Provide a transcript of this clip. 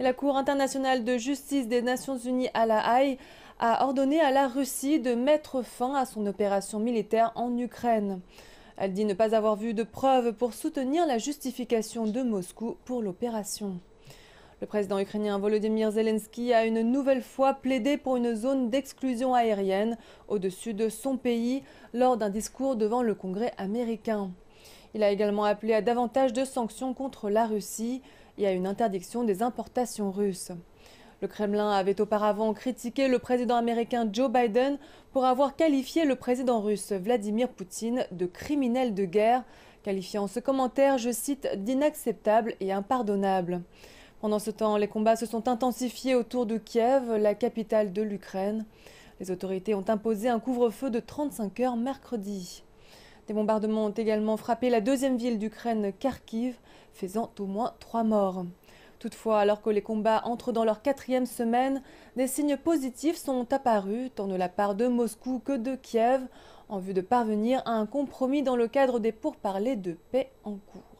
La Cour internationale de justice des Nations unies à La Haye a ordonné à la Russie de mettre fin à son opération militaire en Ukraine. Elle dit ne pas avoir vu de preuves pour soutenir la justification de Moscou pour l'opération. Le président ukrainien Volodymyr Zelensky a une nouvelle fois plaidé pour une zone d'exclusion aérienne au-dessus de son pays lors d'un discours devant le Congrès américain. Il a également appelé à davantage de sanctions contre la Russie et à une interdiction des importations russes. Le Kremlin avait auparavant critiqué le président américain Joe Biden pour avoir qualifié le président russe Vladimir Poutine de criminel de guerre, qualifiant ce commentaire, je cite, d'inacceptable et impardonnable. Pendant ce temps, les combats se sont intensifiés autour de Kiev, la capitale de l'Ukraine. Les autorités ont imposé un couvre-feu de 35 heures mercredi. Des bombardements ont également frappé la deuxième ville d'Ukraine, Kharkiv, faisant au moins trois morts. Toutefois, alors que les combats entrent dans leur quatrième semaine, des signes positifs sont apparus, tant de la part de Moscou que de Kiev, en vue de parvenir à un compromis dans le cadre des pourparlers de paix en cours.